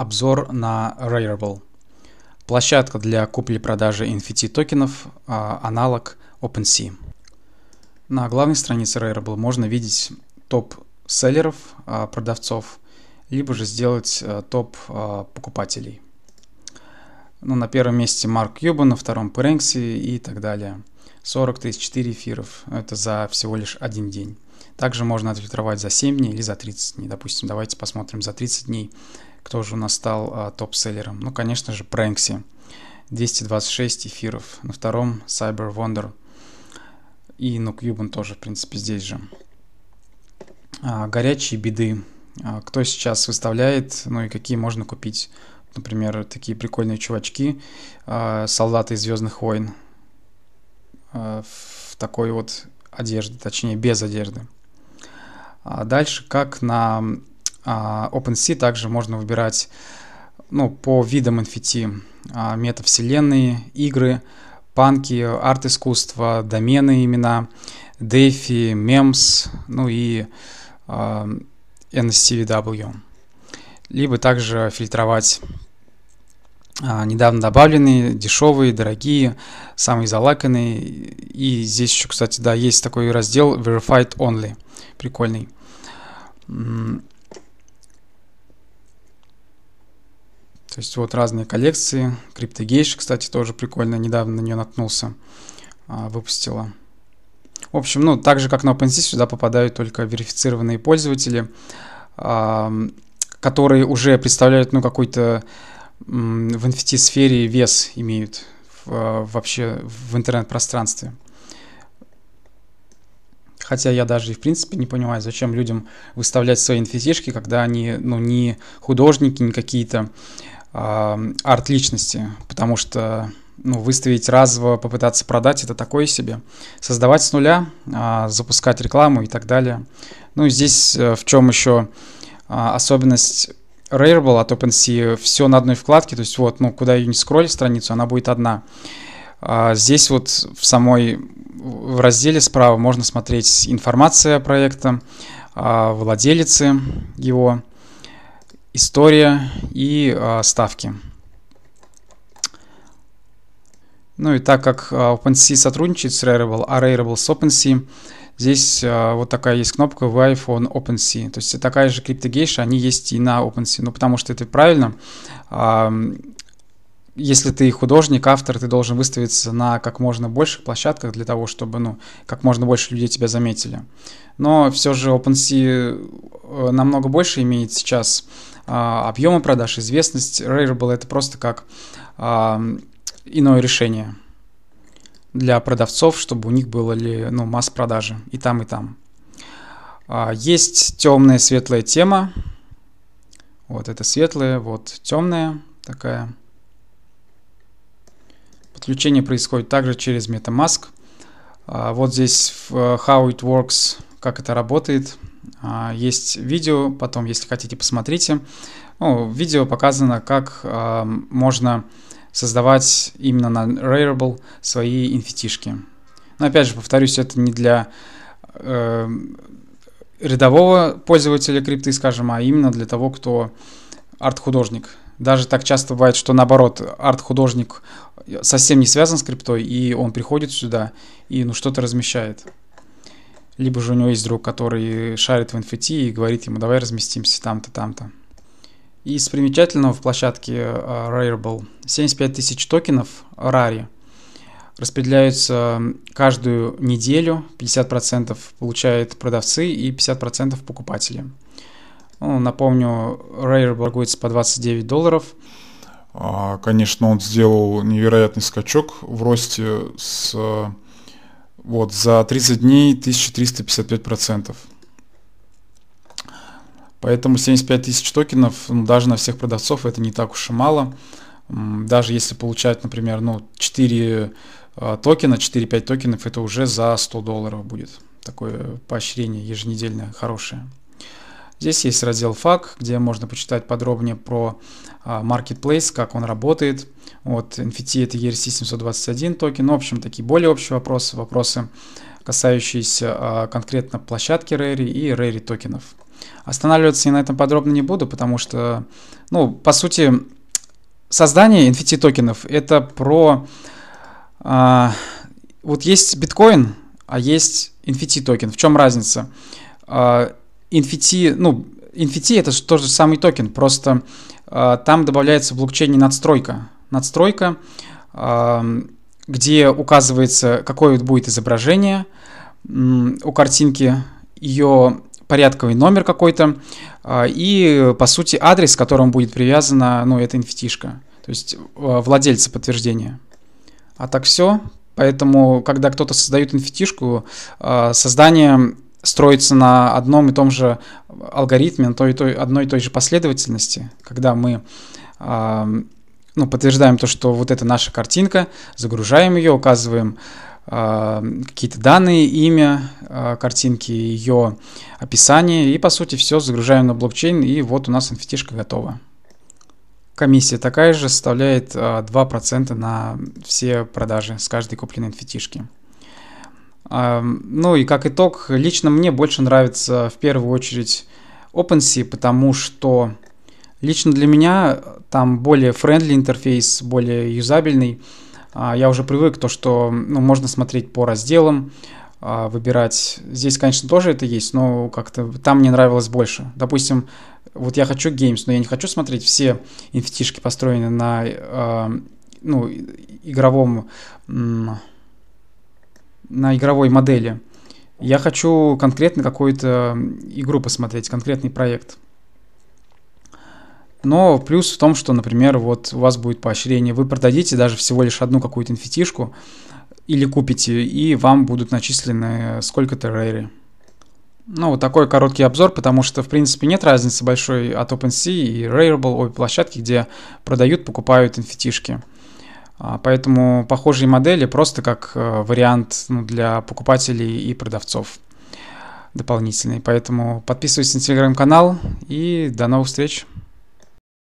Обзор на Rareable. Площадка для купли-продажи NFT токенов, а, аналог OpenSea. На главной странице Rareable можно видеть топ селлеров, а, продавцов, либо же сделать а, топ покупателей. Ну, на первом месте Марк Кьюбан, на втором Пэрэнкси и так далее. 40 тысяч 4 эфиров. Это за всего лишь один день. Также можно отфильтровать за 7 дней или за 30 дней. Допустим, давайте посмотрим за 30 дней кто же у нас стал а, топ-селлером? Ну, конечно же, Прэнкси. 226 эфиров. На втором Cyber Wonder. И Нукьюбан тоже, в принципе, здесь же. А, горячие беды. А, кто сейчас выставляет, ну и какие можно купить. Например, такие прикольные чувачки, а, солдаты из Звездных войн. А, в такой вот одежде, точнее, без одежды. А дальше, как на а, OpenSea также можно выбирать ну, по видам NFT, а, метавселенные, игры, панки, арт-искусство, домены имена, DeFi, MEMS, ну и э, Либо также фильтровать недавно добавленные, дешевые, дорогие, самые залаканные. И здесь еще, кстати, да, есть такой раздел Verified Only, прикольный. То есть вот разные коллекции. Криптогейш, кстати, тоже прикольно. Недавно на нее наткнулся, а, выпустила. В общем, ну, так же, как на OpenSea, сюда попадают только верифицированные пользователи, а, которые уже представляют, ну, какой-то в NFT-сфере вес имеют вообще в интернет-пространстве. Хотя я даже и в принципе не понимаю, зачем людям выставлять свои nft когда они ну, не художники, не какие-то арт-личности, потому что ну, выставить разово, попытаться продать, это такое себе. Создавать с нуля, а, запускать рекламу и так далее. Ну, здесь э, в чем еще а, особенность Rareball, от OpenSea, все на одной вкладке, то есть вот, ну, куда ее не скролли страницу, она будет одна. А, здесь вот в самой, в разделе справа можно смотреть информация о проекта, владелицы его, история и э, ставки. Ну и так как а, OpenSea сотрудничает с Rarible, а Rarible с OpenSea, здесь э, вот такая есть кнопка в iPhone OpenSea. То есть такая же криптогейша, они есть и на OpenSea. Ну потому что это правильно. Э, если ты художник, автор, ты должен выставиться на как можно больших площадках для того, чтобы, ну, как можно больше людей тебя заметили. Но все же OpenSea э, намного больше имеет сейчас а, объема продаж, известность Rarible — это просто как а, иное решение для продавцов, чтобы у них было ли, ну, масс продажи и там, и там. А, есть темная, светлая тема. Вот это светлая, вот темная такая. Подключение происходит также через MetaMask. Вот здесь в э, How It Works, как это работает – а, есть видео, потом, если хотите, посмотрите. Ну, в видео показано, как а, можно создавать именно на Rareable свои инфитишки. Но опять же, повторюсь, это не для э, рядового пользователя крипты, скажем, а именно для того, кто арт-художник. Даже так часто бывает, что наоборот, арт-художник совсем не связан с криптой, и он приходит сюда и ну что-то размещает либо же у него есть друг, который шарит в NFT и говорит ему, давай разместимся там-то, там-то. Из примечательного в площадке э, Rareable 75 тысяч токенов Rari распределяются каждую неделю, 50% получают продавцы и 50% покупатели. Ну, напомню, Rare торгуется по 29 долларов. А, конечно, он сделал невероятный скачок в росте с э, вот, за 30 дней 1355%. Поэтому 75 тысяч токенов, ну, даже на всех продавцов, это не так уж и мало. Даже если получать, например, ну, 4 а, токена, 4-5 токенов, это уже за 100 долларов будет. Такое поощрение еженедельное, хорошее. Здесь есть раздел FAQ, где можно почитать подробнее про а, Marketplace, как он работает. Вот, NFT это ERC-721 токен. Ну, в общем, такие более общие вопросы, вопросы, касающиеся а, конкретно площадки Rary и Rary токенов. Останавливаться я на этом подробно не буду, потому что, ну, по сути, создание NFT токенов это про... А, вот есть биткоин, а есть NFT токен. В чем разница? NFT, ну, NFT это тот же самый токен, просто э, там добавляется в блокчейне надстройка. Надстройка, э, где указывается, какое будет изображение э, у картинки, ее порядковый номер какой-то э, и, по сути, адрес, к которому будет привязана ну, эта NFT. -шка, то есть э, владельца подтверждения. А так все. Поэтому, когда кто-то создает NFT, э, создание строится на одном и том же алгоритме, на той, той, одной и той же последовательности, когда мы э, ну, подтверждаем то, что вот это наша картинка, загружаем ее, указываем э, какие-то данные, имя э, картинки, ее описание, и по сути все загружаем на блокчейн, и вот у нас NFT готова. Комиссия такая же составляет 2% а, на все продажи с каждой купленной NFT. -шки. Ну и как итог, лично мне больше нравится в первую очередь OpenSea, потому что лично для меня э, там более friendly интерфейс, более юзабельный. А, я уже привык то, что ну, можно смотреть по разделам, а, выбирать. Здесь, конечно, тоже это есть, но как-то там мне нравилось больше. Допустим, вот я хочу Games, но я не хочу смотреть все nft построенные на э, ну, игровом на игровой модели. Я хочу конкретно какую-то игру посмотреть, конкретный проект. Но плюс в том, что, например, вот у вас будет поощрение, вы продадите даже всего лишь одну какую-то инфетишку или купите, и вам будут начислены сколько-то рейри. Ну, вот такой короткий обзор, потому что, в принципе, нет разницы большой от OpenSea и Rareable, обе площадки, где продают, покупают инфетишки. А, поэтому похожие модели просто как э, вариант ну, для покупателей и продавцов дополнительный. Поэтому подписывайтесь на телеграм-канал и до новых встреч!